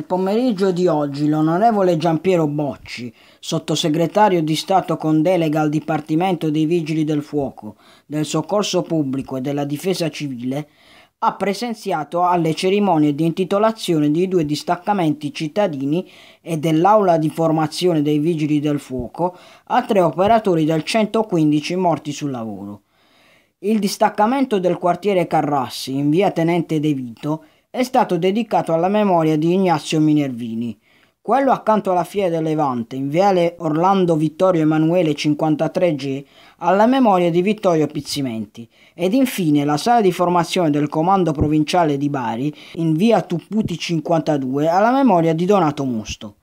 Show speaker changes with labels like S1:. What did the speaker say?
S1: Nel pomeriggio di oggi l'onorevole Giampiero Bocci, sottosegretario di Stato con delega al Dipartimento dei Vigili del Fuoco, del Soccorso Pubblico e della Difesa Civile, ha presenziato alle cerimonie di intitolazione dei due distaccamenti cittadini e dell'aula di formazione dei Vigili del Fuoco a tre operatori del 115 morti sul lavoro. Il distaccamento del quartiere Carrassi in via Tenente De Vito è stato dedicato alla memoria di Ignazio Minervini. Quello accanto alla del Levante, in viale Orlando Vittorio Emanuele 53G, alla memoria di Vittorio Pizzimenti. Ed infine la sala di formazione del Comando Provinciale di Bari, in via Tupputi 52, alla memoria di Donato Musto.